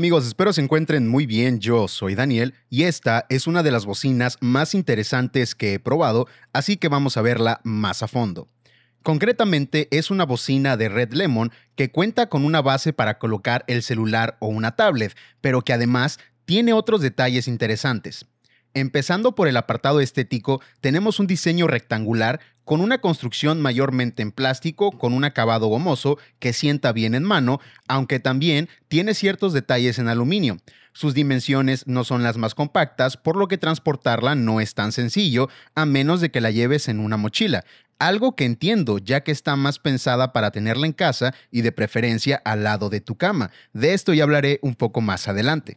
amigos? Espero se encuentren muy bien. Yo soy Daniel y esta es una de las bocinas más interesantes que he probado, así que vamos a verla más a fondo. Concretamente es una bocina de Red Lemon que cuenta con una base para colocar el celular o una tablet, pero que además tiene otros detalles interesantes. Empezando por el apartado estético, tenemos un diseño rectangular con una construcción mayormente en plástico con un acabado gomoso que sienta bien en mano, aunque también tiene ciertos detalles en aluminio. Sus dimensiones no son las más compactas, por lo que transportarla no es tan sencillo, a menos de que la lleves en una mochila, algo que entiendo ya que está más pensada para tenerla en casa y de preferencia al lado de tu cama. De esto ya hablaré un poco más adelante.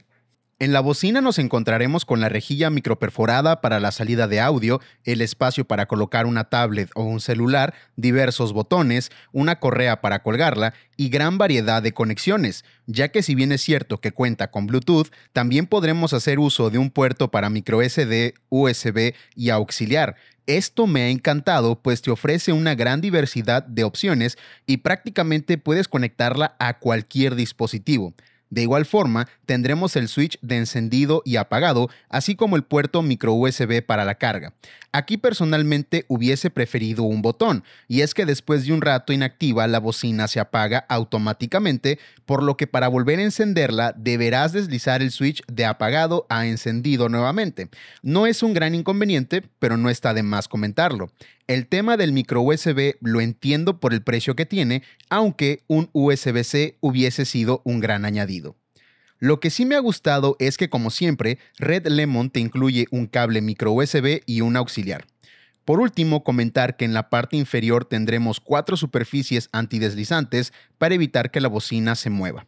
En la bocina nos encontraremos con la rejilla microperforada para la salida de audio, el espacio para colocar una tablet o un celular, diversos botones, una correa para colgarla y gran variedad de conexiones, ya que si bien es cierto que cuenta con Bluetooth, también podremos hacer uso de un puerto para microSD, USB y auxiliar, esto me ha encantado, pues te ofrece una gran diversidad de opciones y prácticamente puedes conectarla a cualquier dispositivo. De igual forma, tendremos el switch de encendido y apagado, así como el puerto micro USB para la carga. Aquí personalmente hubiese preferido un botón, y es que después de un rato inactiva la bocina se apaga automáticamente, por lo que para volver a encenderla deberás deslizar el switch de apagado a encendido nuevamente. No es un gran inconveniente, pero no está de más comentarlo. El tema del micro USB lo entiendo por el precio que tiene, aunque un USB-C hubiese sido un gran añadido. Lo que sí me ha gustado es que como siempre, Red Lemon te incluye un cable micro USB y un auxiliar. Por último, comentar que en la parte inferior tendremos cuatro superficies antideslizantes para evitar que la bocina se mueva.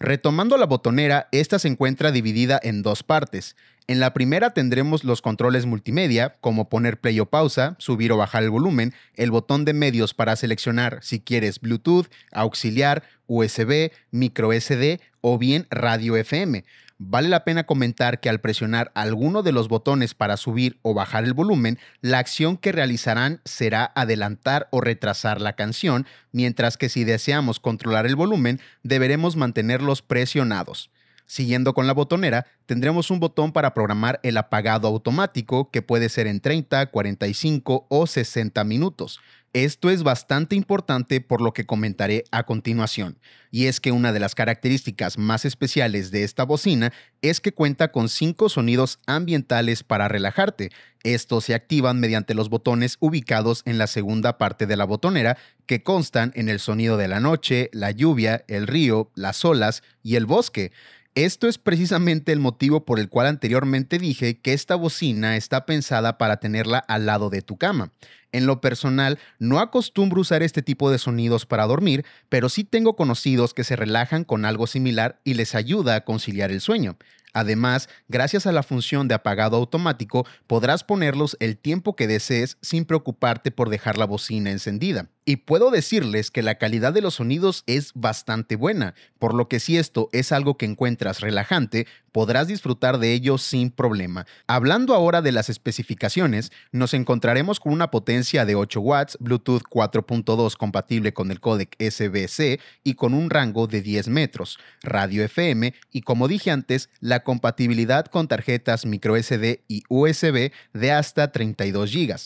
Retomando la botonera, esta se encuentra dividida en dos partes. En la primera tendremos los controles multimedia, como poner play o pausa, subir o bajar el volumen, el botón de medios para seleccionar si quieres Bluetooth, auxiliar, USB, micro SD o bien radio FM. Vale la pena comentar que al presionar alguno de los botones para subir o bajar el volumen, la acción que realizarán será adelantar o retrasar la canción, mientras que si deseamos controlar el volumen, deberemos mantenerlos presionados. Siguiendo con la botonera, tendremos un botón para programar el apagado automático que puede ser en 30, 45 o 60 minutos. Esto es bastante importante por lo que comentaré a continuación, y es que una de las características más especiales de esta bocina es que cuenta con cinco sonidos ambientales para relajarte. Estos se activan mediante los botones ubicados en la segunda parte de la botonera, que constan en el sonido de la noche, la lluvia, el río, las olas y el bosque. Esto es precisamente el motivo por el cual anteriormente dije que esta bocina está pensada para tenerla al lado de tu cama. En lo personal, no acostumbro usar este tipo de sonidos para dormir, pero sí tengo conocidos que se relajan con algo similar y les ayuda a conciliar el sueño. Además, gracias a la función de apagado automático, podrás ponerlos el tiempo que desees sin preocuparte por dejar la bocina encendida. Y puedo decirles que la calidad de los sonidos es bastante buena, por lo que si esto es algo que encuentras relajante, podrás disfrutar de ello sin problema. Hablando ahora de las especificaciones, nos encontraremos con una potencia de 8 watts, Bluetooth 4.2 compatible con el codec SBC y con un rango de 10 metros, radio FM y como dije antes, la compatibilidad con tarjetas microSD y USB de hasta 32 GB.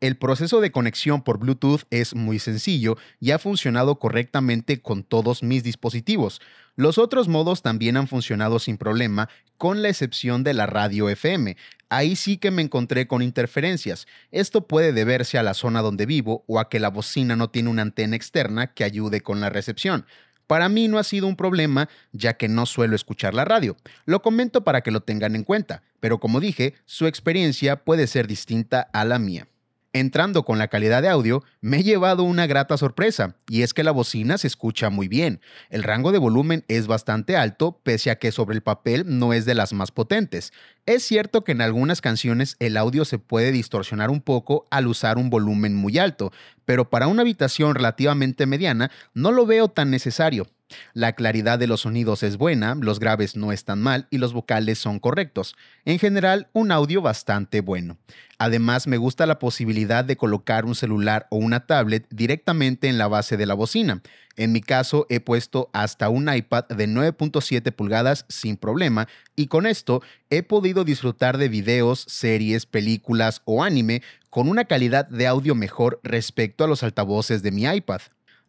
El proceso de conexión por Bluetooth es muy sencillo y ha funcionado correctamente con todos mis dispositivos. Los otros modos también han funcionado sin problema, con la excepción de la radio FM. Ahí sí que me encontré con interferencias. Esto puede deberse a la zona donde vivo o a que la bocina no tiene una antena externa que ayude con la recepción. Para mí no ha sido un problema, ya que no suelo escuchar la radio. Lo comento para que lo tengan en cuenta, pero como dije, su experiencia puede ser distinta a la mía. Entrando con la calidad de audio, me he llevado una grata sorpresa, y es que la bocina se escucha muy bien. El rango de volumen es bastante alto, pese a que sobre el papel no es de las más potentes. Es cierto que en algunas canciones el audio se puede distorsionar un poco al usar un volumen muy alto, pero para una habitación relativamente mediana no lo veo tan necesario. La claridad de los sonidos es buena, los graves no están mal y los vocales son correctos. En general, un audio bastante bueno. Además, me gusta la posibilidad de colocar un celular o una tablet directamente en la base de la bocina. En mi caso, he puesto hasta un iPad de 9.7 pulgadas sin problema y con esto he podido disfrutar de videos, series, películas o anime con una calidad de audio mejor respecto a los altavoces de mi iPad.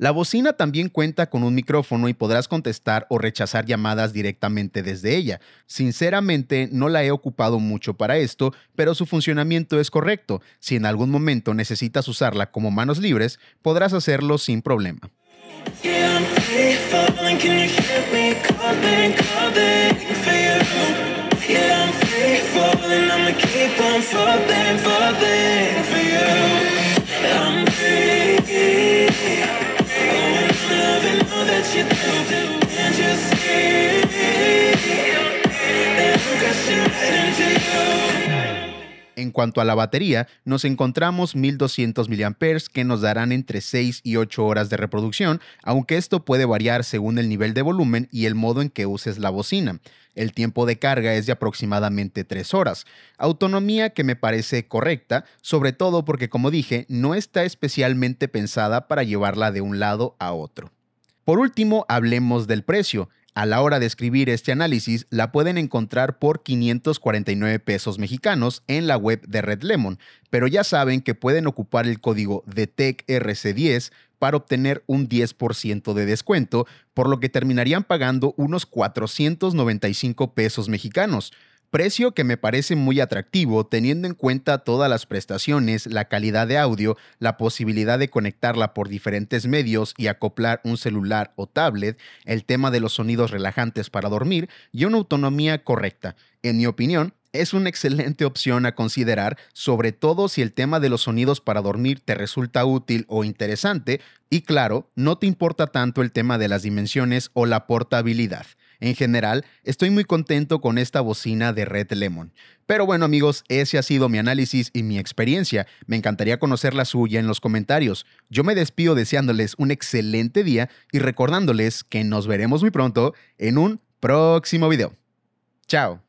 La bocina también cuenta con un micrófono y podrás contestar o rechazar llamadas directamente desde ella. Sinceramente, no la he ocupado mucho para esto, pero su funcionamiento es correcto. Si en algún momento necesitas usarla como manos libres, podrás hacerlo sin problema. En cuanto a la batería, nos encontramos 1200 mAh que nos darán entre 6 y 8 horas de reproducción, aunque esto puede variar según el nivel de volumen y el modo en que uses la bocina. El tiempo de carga es de aproximadamente 3 horas. Autonomía que me parece correcta, sobre todo porque como dije, no está especialmente pensada para llevarla de un lado a otro. Por último, hablemos del precio a la hora de escribir este análisis la pueden encontrar por 549 pesos mexicanos en la web de Red Lemon, pero ya saben que pueden ocupar el código de 10 e para obtener un 10% de descuento, por lo que terminarían pagando unos 495 pesos mexicanos precio que me parece muy atractivo teniendo en cuenta todas las prestaciones, la calidad de audio, la posibilidad de conectarla por diferentes medios y acoplar un celular o tablet, el tema de los sonidos relajantes para dormir y una autonomía correcta. En mi opinión, es una excelente opción a considerar, sobre todo si el tema de los sonidos para dormir te resulta útil o interesante y claro, no te importa tanto el tema de las dimensiones o la portabilidad. En general, estoy muy contento con esta bocina de Red Lemon. Pero bueno amigos, ese ha sido mi análisis y mi experiencia. Me encantaría conocer la suya en los comentarios. Yo me despido deseándoles un excelente día y recordándoles que nos veremos muy pronto en un próximo video. Chao.